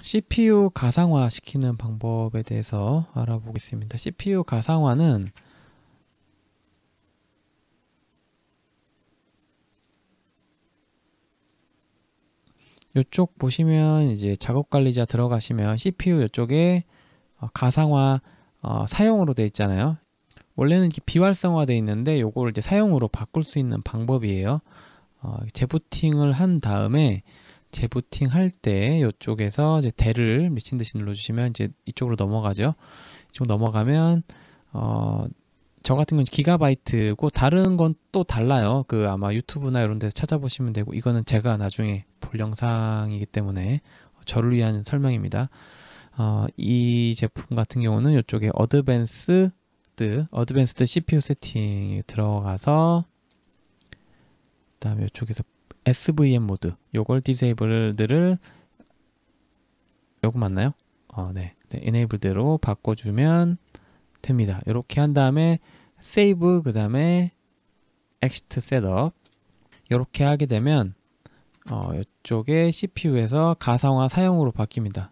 CPU 가상화 시키는 방법에 대해서 알아보겠습니다. CPU 가상화는 이쪽 보시면 이제 작업 관리자 들어가시면 CPU 이쪽에 어, 가상화 어, 사용으로 되어 있잖아요. 원래는 비활성화 되어 있는데 요걸 이제 사용으로 바꿀 수 있는 방법이에요. 어, 재부팅을 한 다음에 재부팅 할때 이쪽에서 이제 대를 미친 듯이 눌러주시면 이제 이쪽으로 넘어가죠. 이쪽 넘어가면 어, 저 같은 경우 기가바이트고 다른 건 또 달라요. 그 아마 유튜브나 이런 데서 찾아보시면 되고 이거는 제가 나중에 볼 영상이기 때문에 저를 위한 설명입니다. 어, 이 제품 같은 경우는 이쪽에 어드밴스드 어드밴스드 CPU 세팅이 들어가서 그다음에 이쪽에서 SVM 모드 요걸 디세이블 b l 를 요거 맞나요? 어, 네. 네, e n a b l 로 바꿔주면 됩니다. 이렇게 한 다음에 s a v 그 다음에 exit s 이렇게 하게 되면 어, 이쪽에 CPU에서 가상화 사용으로 바뀝니다.